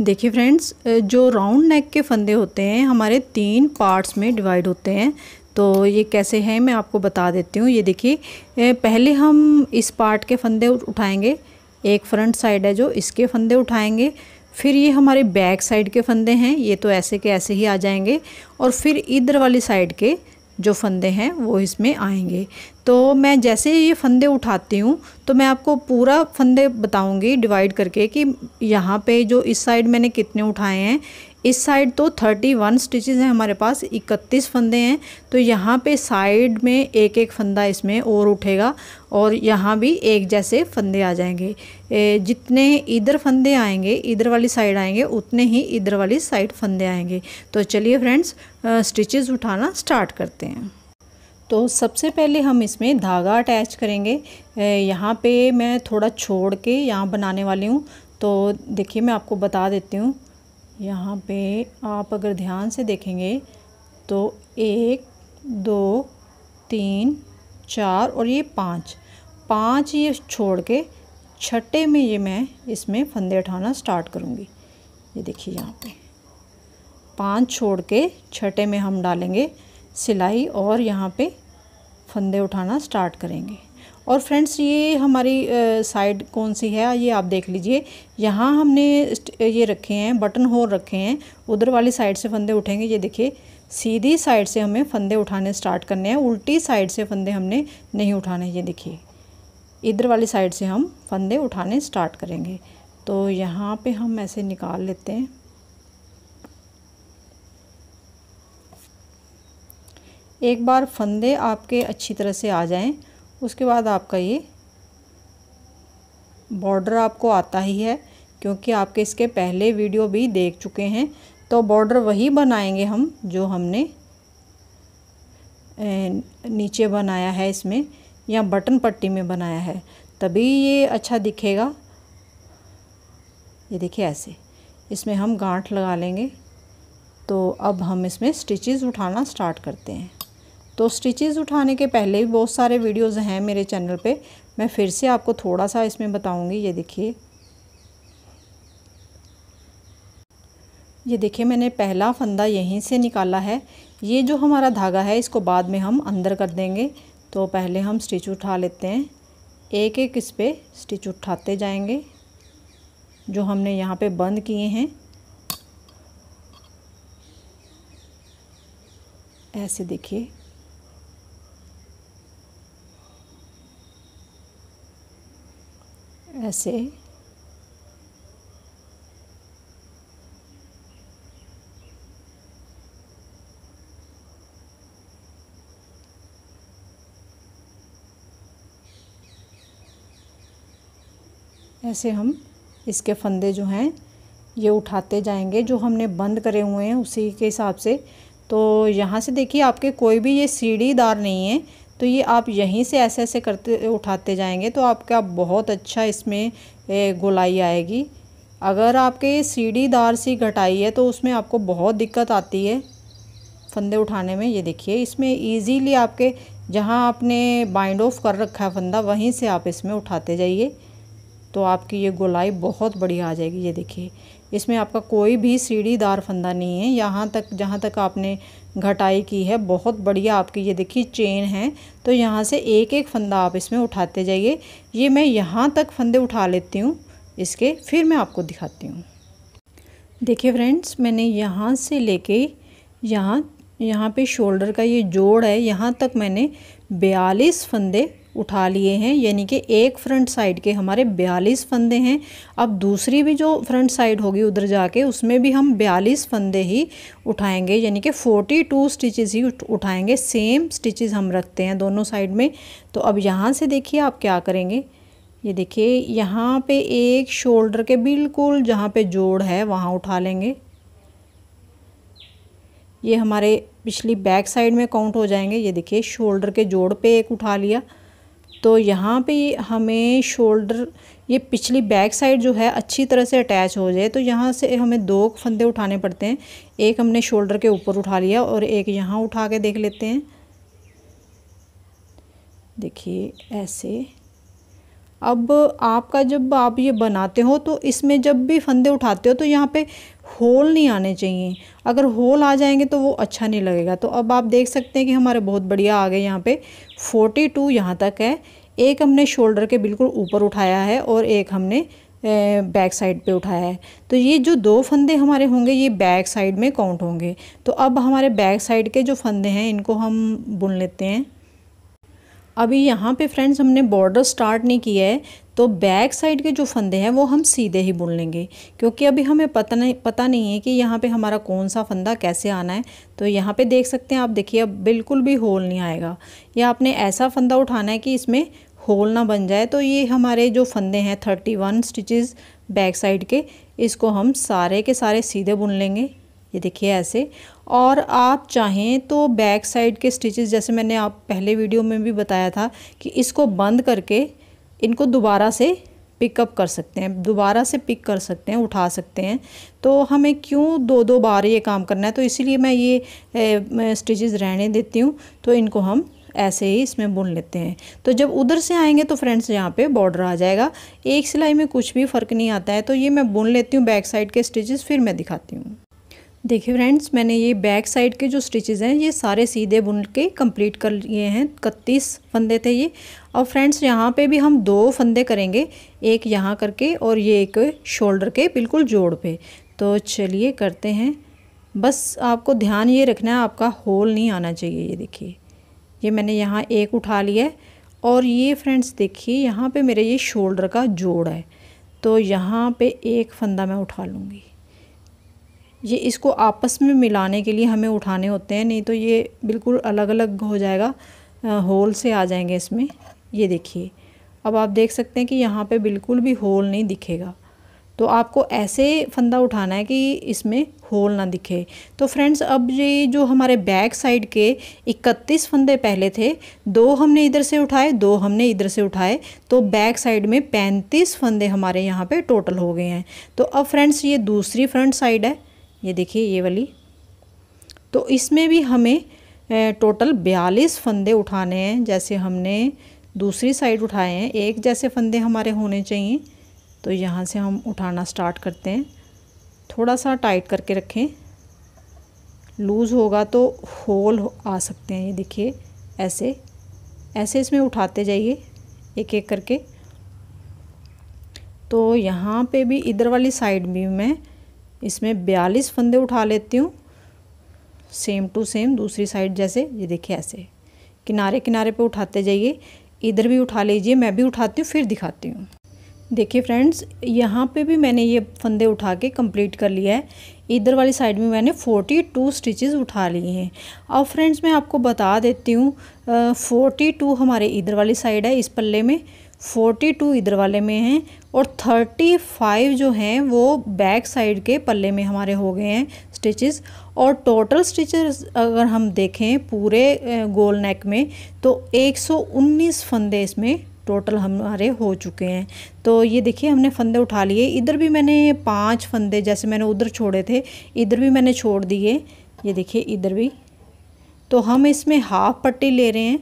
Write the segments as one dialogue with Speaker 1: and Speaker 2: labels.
Speaker 1: देखिए फ्रेंड्स जो round neck के फंदे होते हैं हमारे तीन पार्ट्स में डिवाइड होते हैं तो ये कैसे हैं मैं आपको बता देती हूँ ये देखिए पहले हम इस पार्ट के फंदे उठाएंगे एक फ्रंट साइड है जो इसके फंदे उठाएंगे फिर ये हमारे बैक साइड के फंदे हैं ये तो ऐसे के ऐसे ही आ जाएंगे और फिर इधर वाली साइड के जो फंदे हैं वो इसमें आएंगे तो मैं जैसे ये फंदे उठाती हूँ तो मैं आपको पूरा फंदे बताऊँगी डिवाइड करके कि यहाँ पे जो इस साइड मैंने कितने उठाए हैं इस साइड तो थर्टी वन स्टिचेज़ हैं हमारे पास इकतीस फंदे हैं तो यहाँ पे साइड में एक एक फंदा इसमें और उठेगा और यहाँ भी एक जैसे फंदे आ जाएंगे जितने इधर फंदे आएंगे इधर वाली साइड आएंगे उतने ही इधर वाली साइड फंदे आएंगे तो चलिए फ्रेंड्स स्टिचेज़ उठाना स्टार्ट करते हैं तो सबसे पहले हम इसमें धागा अटैच करेंगे यहाँ पर मैं थोड़ा छोड़ के यहाँ बनाने वाली हूँ तो देखिए मैं आपको बता देती हूँ यहाँ पे आप अगर ध्यान से देखेंगे तो एक दो तीन चार और ये पाँच पाँच ये छोड़ के छठे में ये मैं इसमें फंदे उठाना स्टार्ट करूँगी ये देखिए यहाँ पे पाँच छोड़ के छठे में हम डालेंगे सिलाई और यहाँ पे फंदे उठाना स्टार्ट करेंगे और फ्रेंड्स ये हमारी साइड कौन सी है ये आप देख लीजिए यहाँ हमने ये रखे हैं बटन होल रखे हैं उधर वाली साइड से फंदे उठेंगे ये देखिए सीधी साइड से हमें फंदे उठाने स्टार्ट करने हैं उल्टी साइड से फंदे हमने नहीं उठाने ये देखिए इधर वाली साइड से हम फंदे उठाने स्टार्ट करेंगे तो यहाँ पे हम ऐसे निकाल लेते हैं एक बार फंदे आपके अच्छी तरह से आ जाएं उसके बाद आपका ये बॉर्डर आपको आता ही है क्योंकि आपके इसके पहले वीडियो भी देख चुके हैं तो बॉर्डर वही बनाएंगे हम जो हमने नीचे बनाया है इसमें या बटन पट्टी में बनाया है तभी ये अच्छा दिखेगा ये देखिए ऐसे इसमें हम गांठ लगा लेंगे तो अब हम इसमें स्टिचेस उठाना स्टार्ट करते हैं तो स्टिचेज़ उठाने के पहले भी बहुत सारे वीडियोज़ हैं मेरे चैनल पे मैं फिर से आपको थोड़ा सा इसमें बताऊंगी ये देखिए ये देखिए मैंने पहला फंदा यहीं से निकाला है ये जो हमारा धागा है इसको बाद में हम अंदर कर देंगे तो पहले हम स्टिच उठा लेते हैं एक एक इस पर स्टिच उठाते जाएंगे जो हमने यहाँ पे बंद किए हैं ऐसे देखिए ऐसे ऐसे हम इसके फंदे जो हैं ये उठाते जाएंगे जो हमने बंद करे हुए हैं उसी के हिसाब से तो यहाँ से देखिए आपके कोई भी ये सीढ़ीदार नहीं है तो ये आप यहीं से ऐसे ऐसे करते उठाते जाएंगे तो आपका बहुत अच्छा इसमें गोलाई आएगी अगर आपके सीढ़ीदार सी घटाई है तो उसमें आपको बहुत दिक्कत आती है फंदे उठाने में ये देखिए इसमें ईजीली आपके जहाँ आपने बाइंड ऑफ कर रखा है फंदा वहीं से आप इसमें उठाते जाइए तो आपकी ये गोलाई बहुत बढ़िया आ जाएगी ये देखिए इसमें आपका कोई भी सीढ़ीदार फंदा नहीं है यहाँ तक जहाँ तक आपने घटाई की है बहुत बढ़िया आपकी ये देखिए चेन है तो यहाँ से एक एक फंदा आप इसमें उठाते जाइए ये मैं यहाँ तक फंदे उठा लेती हूँ इसके फिर मैं आपको दिखाती हूँ देखिए फ्रेंड्स मैंने यहाँ से लेके यहाँ यहाँ पे शोल्डर का ये जोड़ है यहाँ तक मैंने बयालीस फंदे उठा लिए हैं यानी कि एक फ्रंट साइड के हमारे बयालीस फंदे हैं अब दूसरी भी जो फ्रंट साइड होगी उधर जाके उसमें भी हम बयालीस फंदे ही उठाएंगे यानी कि 42 टू स्टिचेज़ ही उठाएंगे सेम स्टिचेज़ हम रखते हैं दोनों साइड में तो अब यहाँ से देखिए आप क्या करेंगे ये देखिए यहाँ पे एक शोल्डर के बिल्कुल जहाँ पे जोड़ है वहाँ उठा लेंगे ये हमारे पिछली बैक साइड में काउंट हो जाएंगे ये देखिए शोल्डर के जोड़ पे एक उठा लिया तो यहाँ पे हमें शोल्डर ये पिछली बैक साइड जो है अच्छी तरह से अटैच हो जाए तो यहाँ से हमें दो फंदे उठाने पड़ते हैं एक हमने शोल्डर के ऊपर उठा लिया और एक यहाँ उठा के देख लेते हैं देखिए ऐसे अब आपका जब आप ये बनाते हो तो इसमें जब भी फंदे उठाते हो तो यहाँ पे होल नहीं आने चाहिए अगर होल आ जाएंगे तो वो अच्छा नहीं लगेगा तो अब आप देख सकते हैं कि हमारे बहुत बढ़िया आ गए यहाँ पे 42 टू यहाँ तक है एक हमने शोल्डर के बिल्कुल ऊपर उठाया है और एक हमने बैक साइड पे उठाया है तो ये जो दो फंदे हमारे होंगे ये बैक साइड में काउंट होंगे तो अब हमारे बैक साइड के जो फंदे हैं इनको हम बुन लेते हैं अभी यहाँ पे फ्रेंड्स हमने बॉर्डर स्टार्ट नहीं किया है तो बैक साइड के जो फंदे हैं वो हम सीधे ही बुन लेंगे क्योंकि अभी हमें पता नहीं पता नहीं है कि यहाँ पे हमारा कौन सा फंदा कैसे आना है तो यहाँ पे देख सकते हैं आप देखिए अब बिल्कुल भी होल नहीं आएगा या आपने ऐसा फंदा उठाना है कि इसमें होल ना बन जाए तो ये हमारे जो फंदे हैं thirty one stitches back side के इसको हम सारे के सारे सीधे बुन लेंगे ये देखिए ऐसे और आप चाहें तो बैक साइड के स्टिचेस जैसे मैंने आप पहले वीडियो में भी बताया था कि इसको बंद करके इनको दोबारा से पिकअप कर सकते हैं दोबारा से पिक कर सकते हैं उठा सकते हैं तो हमें क्यों दो दो बार ये काम करना है तो इसीलिए मैं ये स्टिचेस रहने देती हूँ तो इनको हम ऐसे ही इसमें बुन लेते हैं तो जब उधर से आएंगे तो फ्रेंड्स यहाँ पे बॉर्डर आ जाएगा एक सिलाई में कुछ भी फ़र्क नहीं आता है तो ये मैं बुन लेती हूँ बैक साइड के स्टिचेस फिर मैं दिखाती हूँ देखिए फ्रेंड्स मैंने ये बैक साइड के जो स्टिचेज़ हैं ये सारे सीधे बुन के कंप्लीट कर लिए हैं इकतीस फंदे थे ये और फ्रेंड्स यहाँ पे भी हम दो फंदे करेंगे एक यहाँ करके और ये एक शोल्डर के बिल्कुल जोड़ पे तो चलिए करते हैं बस आपको ध्यान ये रखना है आपका होल नहीं आना चाहिए ये देखिए ये मैंने यहाँ एक उठा लिया है और ये फ्रेंड्स देखिए यहाँ पर मेरे ये शोल्डर का जोड़ है तो यहाँ पर एक फंदा मैं उठा लूँगी ये इसको आपस में मिलाने के लिए हमें उठाने होते हैं नहीं तो ये बिल्कुल अलग अलग हो जाएगा होल से आ जाएंगे इसमें ये देखिए अब आप देख सकते हैं कि यहाँ पे बिल्कुल भी होल नहीं दिखेगा तो आपको ऐसे फंदा उठाना है कि इसमें होल ना दिखे तो फ्रेंड्स अब ये जो हमारे बैक साइड के 31 फंदे पहले थे दो हमने इधर से उठाए दो हमने इधर से उठाए तो बैक साइड में 35 फंदे हमारे यहाँ पे टोटल हो गए हैं तो अब फ्रेंड्स ये दूसरी फ्रंट साइड है ये देखिए ये वाली तो इसमें भी हमें टोटल बयालीस फंदे उठाने हैं जैसे हमने दूसरी साइड उठाए हैं एक जैसे फंदे हमारे होने चाहिए तो यहाँ से हम उठाना स्टार्ट करते हैं थोड़ा सा टाइट करके रखें लूज़ होगा तो होल आ सकते हैं ये देखिए ऐसे ऐसे इसमें उठाते जाइए एक एक करके तो यहाँ पे भी इधर वाली साइड भी मैं इसमें बयालीस फंदे उठा लेती हूँ सेम टू सेम दूसरी साइड जैसे ये देखिए ऐसे किनारे किनारे पे उठाते जाइए इधर भी उठा लीजिए मैं भी उठाती हूँ फिर दिखाती हूँ देखिए फ्रेंड्स यहाँ पे भी मैंने ये फंदे उठा के कंप्लीट कर लिया है इधर वाली साइड में मैंने 42 स्टिचेस उठा लिए हैं अब फ्रेंड्स मैं आपको बता देती हूँ 42 हमारे इधर वाली साइड है इस पल्ले में 42 इधर वाले में हैं और थर्टी फाइव जो हैं वो बैक साइड के पल्ले में हमारे हो गए हैं स्टिचेस और टोटल स्टिचेस अगर हम देखें पूरे गोल नेक में तो 119 फंदे इसमें टोटल हमारे हो चुके हैं तो ये देखिए हमने फंदे उठा लिए इधर भी मैंने पांच फंदे जैसे मैंने उधर छोड़े थे इधर भी मैंने छोड़ दिए ये देखिए इधर भी तो हम इसमें हाफ पट्टी ले रहे हैं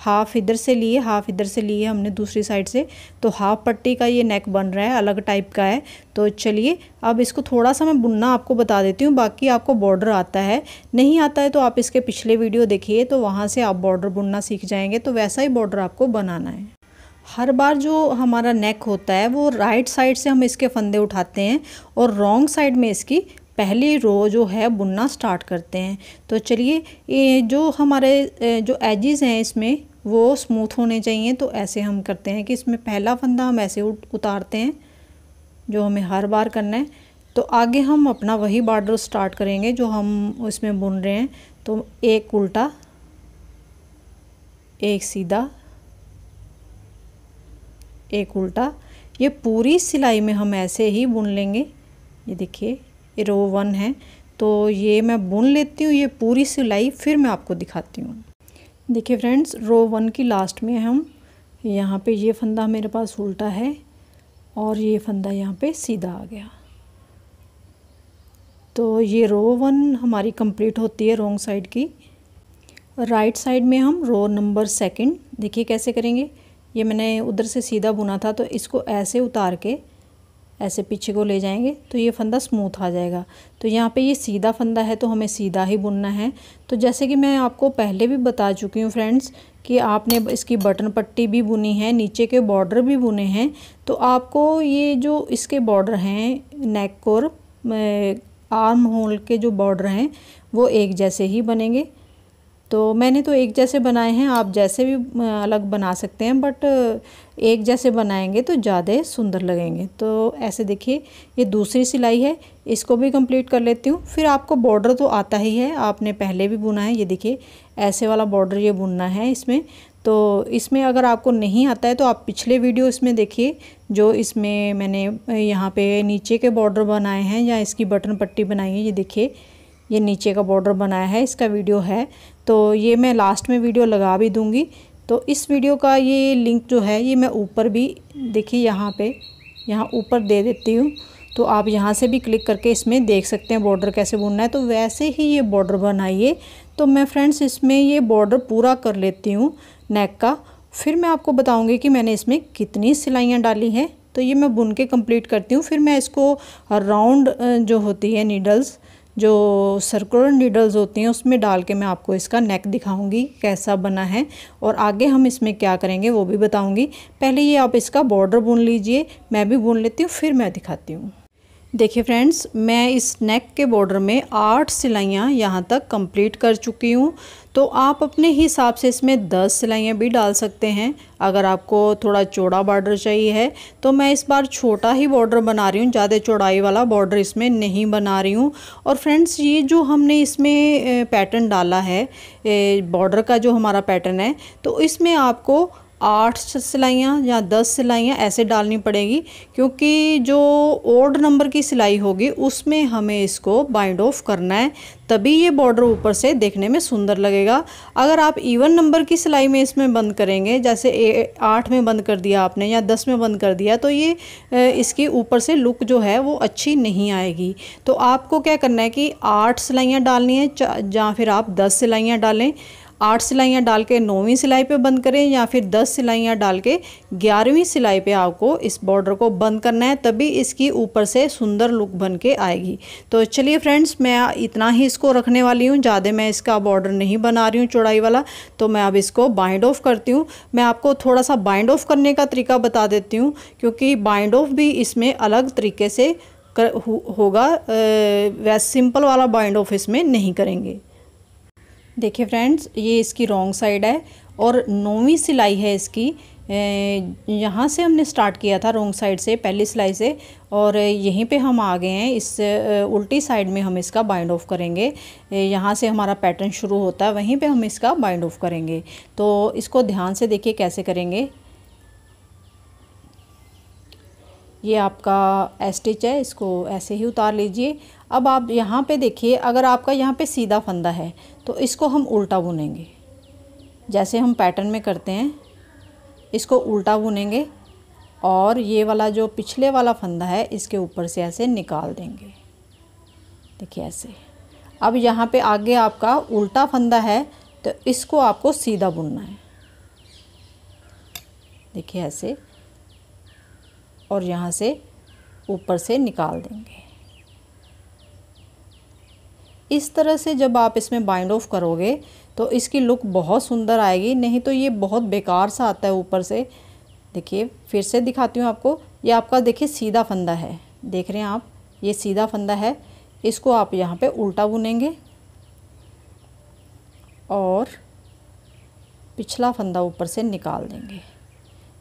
Speaker 1: हाफ इधर से लिए हाफ इधर से लिए हमने दूसरी साइड से तो हाफ पट्टी का ये नेक बन रहा है अलग टाइप का है तो चलिए अब इसको थोड़ा सा मैं बुनना आपको बता देती हूँ बाकी आपको बॉर्डर आता है नहीं आता है तो आप इसके पिछले वीडियो देखिए तो वहाँ से आप बॉर्डर बुनना सीख जाएंगे तो वैसा ही बॉर्डर आपको बनाना है हर बार जो हमारा नेक होता है वो राइट साइड से हम इसके फंदे उठाते हैं और रॉन्ग साइड में इसकी पहली रो जो है बुनना स्टार्ट करते हैं तो चलिए जो हमारे जो एजिज़ हैं इसमें वो स्मूथ होने चाहिए तो ऐसे हम करते हैं कि इसमें पहला फंदा हम ऐसे उतारते हैं जो हमें हर बार करना है तो आगे हम अपना वही बॉर्डर स्टार्ट करेंगे जो हम इसमें बुन रहे हैं तो एक उल्टा एक सीधा एक उल्टा ये पूरी सिलाई में हम ऐसे ही बुन लेंगे ये देखिए ये रो वन है तो ये मैं बुन लेती हूँ ये पूरी सिलाई फिर मैं आपको दिखाती हूँ देखिए फ्रेंड्स रो वन की लास्ट में हम यहाँ पे ये फंदा मेरे पास उल्टा है और ये फंदा यहाँ पे सीधा आ गया तो ये रो वन हमारी कंप्लीट होती है रोंग साइड की राइट साइड में हम रो नंबर सेकंड देखिए कैसे करेंगे ये मैंने उधर से सीधा बुना था तो इसको ऐसे उतार के ऐसे पीछे को ले जाएंगे तो ये फंदा स्मूथ आ जाएगा तो यहाँ पे ये सीधा फंदा है तो हमें सीधा ही बुनना है तो जैसे कि मैं आपको पहले भी बता चुकी हूँ फ्रेंड्स कि आपने इसकी बटन पट्टी भी बुनी है नीचे के बॉर्डर भी बुने हैं तो आपको ये जो इसके बॉर्डर हैं नेक और आर्म होल के जो बॉर्डर हैं वो एक जैसे ही बनेंगे तो मैंने तो एक जैसे बनाए हैं आप जैसे भी अलग बना सकते हैं बट एक जैसे बनाएंगे तो ज़्यादा सुंदर लगेंगे तो ऐसे देखिए ये दूसरी सिलाई है इसको भी कंप्लीट कर लेती हूँ फिर आपको बॉर्डर तो आता ही है आपने पहले भी बुना है ये देखिए ऐसे वाला बॉर्डर ये बुनना है इसमें तो इसमें अगर आपको नहीं आता है तो आप पिछले वीडियो इसमें देखिए जो इसमें मैंने यहाँ पे नीचे के बॉर्डर बनाए हैं या इसकी बटन पट्टी बनाई है ये देखिए ये नीचे का बॉर्डर बनाया है इसका वीडियो है तो ये मैं लास्ट में वीडियो लगा भी दूँगी तो इस वीडियो का ये लिंक जो है ये मैं ऊपर भी देखिए यहाँ पे यहाँ ऊपर दे देती हूँ तो आप यहाँ से भी क्लिक करके इसमें देख सकते हैं बॉर्डर कैसे बुनना है तो वैसे ही ये बॉर्डर बनाइए तो मैं फ्रेंड्स इसमें ये बॉर्डर पूरा कर लेती हूँ नेक का फिर मैं आपको बताऊँगी कि मैंने इसमें कितनी सिलाइयाँ डाली हैं तो ये मैं बुन के कम्प्लीट करती हूँ फिर मैं इसको राउंड जो होती है नीडल्स जो सर्कुलर नीडल्स होती हैं उसमें डाल के मैं आपको इसका नेक दिखाऊंगी कैसा बना है और आगे हम इसमें क्या करेंगे वो भी बताऊंगी पहले ये आप इसका बॉर्डर बुन लीजिए मैं भी बुन लेती हूँ फिर मैं दिखाती हूँ देखिए फ्रेंड्स मैं इस नेक के बॉर्डर में आठ सिलाइयाँ यहाँ तक कंप्लीट कर चुकी हूँ तो आप अपने हिसाब से इसमें दस सिलाइयाँ भी डाल सकते हैं अगर आपको थोड़ा चौड़ा बॉर्डर चाहिए है तो मैं इस बार छोटा ही बॉर्डर बना रही हूँ ज़्यादा चौड़ाई वाला बॉर्डर इसमें नहीं बना रही हूँ और फ्रेंड्स ये जो हमने इसमें पैटर्न डाला है बॉर्डर का जो हमारा पैटर्न है तो इसमें आपको आठ सिलाइयाँ या दस सिलाइयाँ ऐसे डालनी पड़ेंगी क्योंकि जो ओड नंबर की सिलाई होगी उसमें हमें इसको बाइंड ऑफ करना है तभी ये बॉर्डर ऊपर से देखने में सुंदर लगेगा अगर आप इवन नंबर की सिलाई में इसमें बंद करेंगे जैसे आठ में बंद कर दिया आपने या दस में बंद कर दिया तो ये इसकी ऊपर से लुक जो है वो अच्छी नहीं आएगी तो आपको क्या करना है कि आठ सिलाइयाँ डालनी है या फिर आप दस सिलाइयाँ डालें आठ सिलाइयाँ डाल के नौवीं सिलाई पे बंद करें या फिर दस सिलाइयाँ डाल के ग्यारहवीं सिलाई पे आपको इस बॉर्डर को बंद करना है तभी इसकी ऊपर से सुंदर लुक बन के आएगी तो चलिए फ्रेंड्स मैं इतना ही इसको रखने वाली हूँ ज़्यादा मैं इसका बॉर्डर नहीं बना रही हूँ चौड़ाई वाला तो मैं अब इसको बाइंड ऑफ करती हूँ मैं आपको थोड़ा सा बाइंड ऑफ करने का तरीका बता देती हूँ क्योंकि बाइंड ऑफ भी इसमें अलग तरीके से कर, हो, होगा वैसे सिंपल वाला बाइंड ऑफ इसमें नहीं करेंगे देखिए फ्रेंड्स ये इसकी रॉन्ग साइड है और नौवीं सिलाई है इसकी यहाँ से हमने स्टार्ट किया था रोंग साइड से पहली सिलाई से और यहीं पे हम आ गए हैं इस उल्टी साइड में हम इसका बाइंड ऑफ करेंगे यहाँ से हमारा पैटर्न शुरू होता है वहीं पे हम इसका बाइंड ऑफ करेंगे तो इसको ध्यान से देखिए कैसे करेंगे ये आपका स्टिच है इसको ऐसे ही उतार लीजिए अब आप यहाँ पे देखिए अगर आपका यहाँ पे सीधा फंदा है तो इसको हम उल्टा बुनेंगे जैसे हम पैटर्न में करते हैं इसको उल्टा बुनेंगे और ये वाला जो पिछले वाला फंदा है इसके ऊपर से ऐसे निकाल देंगे देखिए ऐसे अब यहाँ पे आगे आपका उल्टा फंदा है तो इसको आपको सीधा बुनना है देखिए ऐसे और यहाँ से ऊपर से निकाल देंगे इस तरह से जब आप इसमें बाइंड ऑफ करोगे तो इसकी लुक बहुत सुंदर आएगी नहीं तो ये बहुत बेकार सा आता है ऊपर से देखिए फिर से दिखाती हूँ आपको ये आपका देखिए सीधा फंदा है देख रहे हैं आप ये सीधा फंदा है इसको आप यहाँ पे उल्टा बुनेंगे और पिछला फंदा ऊपर से निकाल देंगे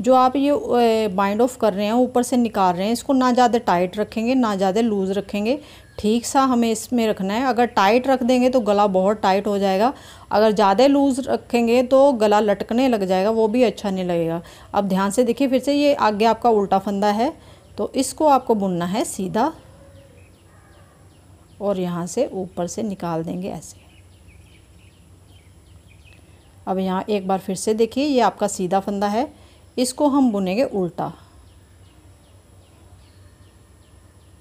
Speaker 1: जो आप ये बाइंड ऑफ कर रहे हैं ऊपर से निकाल रहे हैं इसको ना ज़्यादा टाइट रखेंगे ना ज़्यादा लूज़ रखेंगे ठीक सा हमें इसमें रखना है अगर टाइट रख देंगे तो गला बहुत टाइट हो जाएगा अगर ज़्यादा लूज़ रखेंगे तो गला लटकने लग जाएगा वो भी अच्छा नहीं लगेगा अब ध्यान से देखिए फिर से ये आगे आपका उल्टा फंदा है तो इसको आपको बुनना है सीधा और यहाँ से ऊपर से निकाल देंगे ऐसे अब यहाँ एक बार फिर से देखिए ये आपका सीधा फंदा है इसको हम बुनेंगे उल्टा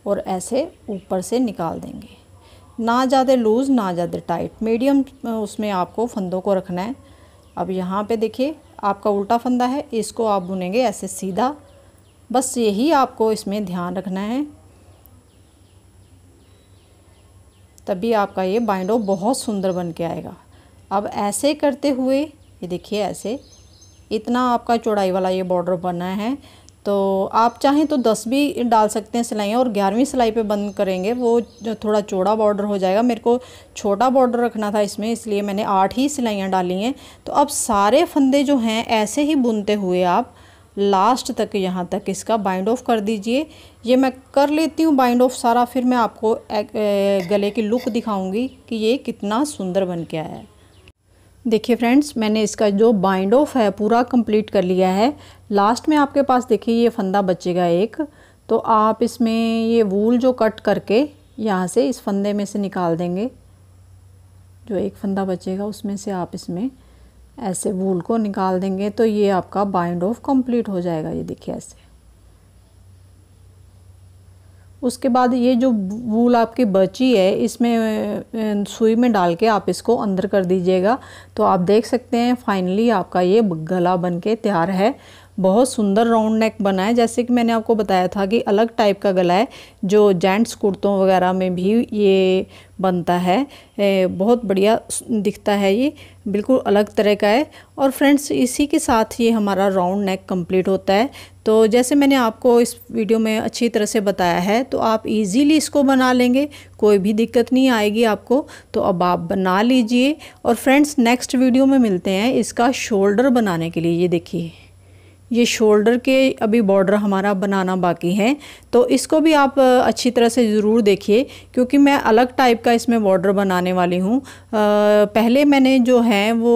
Speaker 1: और ऐसे ऊपर से निकाल देंगे ना ज़्यादा लूज़ ना ज़्यादा टाइट मीडियम उसमें आपको फंदों को रखना है अब यहाँ पे देखिए आपका उल्टा फंदा है इसको आप बुनेंगे ऐसे सीधा बस यही आपको इसमें ध्यान रखना है तभी आपका ये बाइंडो बहुत सुंदर बन के आएगा अब ऐसे करते हुए ये देखिए ऐसे इतना आपका चौड़ाई वाला ये बॉर्डर बना है तो आप चाहें तो दस भी डाल सकते हैं सिलाइयाँ और ग्यारहवीं सिलाई पे बंद करेंगे वो थोड़ा चौड़ा बॉर्डर हो जाएगा मेरे को छोटा बॉर्डर रखना था इसमें इसलिए मैंने आठ ही सिलाइयाँ डाली हैं तो अब सारे फंदे जो हैं ऐसे ही बुनते हुए आप लास्ट तक यहाँ तक इसका बाइंड ऑफ कर दीजिए ये मैं कर लेती हूँ बाइंड ऑफ सारा फिर मैं आपको गले की लुक दिखाऊँगी कि ये कितना सुंदर बन के आया है देखिए फ्रेंड्स मैंने इसका जो बाइंड ऑफ है पूरा कंप्लीट कर लिया है लास्ट में आपके पास देखिए ये फंदा बचेगा एक तो आप इसमें ये वूल जो कट करके यहाँ से इस फंदे में से निकाल देंगे जो एक फंदा बचेगा उसमें से आप इसमें ऐसे वूल को निकाल देंगे तो ये आपका बाइंड ऑफ कंप्लीट हो जाएगा ये देखिए ऐसे उसके बाद ये जो वूल आपकी बची है इसमें सुई में डाल के आप इसको अंदर कर दीजिएगा तो आप देख सकते हैं फाइनली आपका ये गला बन के तैयार है बहुत सुंदर राउंड नेक बना है जैसे कि मैंने आपको बताया था कि अलग टाइप का गला है जो जेंट्स कुर्तों वगैरह में भी ये बनता है बहुत बढ़िया दिखता है ये बिल्कुल अलग तरह का है और फ्रेंड्स इसी के साथ ये हमारा राउंड नेक कंप्लीट होता है तो जैसे मैंने आपको इस वीडियो में अच्छी तरह से बताया है तो आप इजीली इसको बना लेंगे कोई भी दिक्कत नहीं आएगी आपको तो अब आप बना लीजिए और फ्रेंड्स नेक्स्ट वीडियो में मिलते हैं इसका शोल्डर बनाने के लिए ये देखिए ये शोल्डर के अभी बॉर्डर हमारा बनाना बाकी है तो इसको भी आप अच्छी तरह से ज़रूर देखिए क्योंकि मैं अलग टाइप का इसमें बॉर्डर बनाने वाली हूँ पहले मैंने जो है वो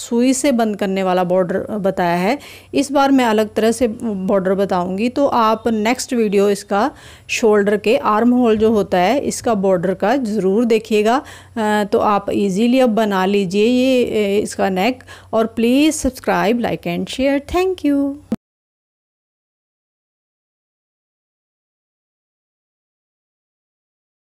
Speaker 1: सुई से बंद करने वाला बॉर्डर बताया है इस बार मैं अलग तरह से बॉर्डर बताऊंगी तो आप नेक्स्ट वीडियो इसका शोल्डर के आर्म होल जो होता है इसका बॉर्डर का ज़रूर देखिएगा तो आप इजीली अब बना लीजिए ये इसका नेक और please subscribe like and share thank you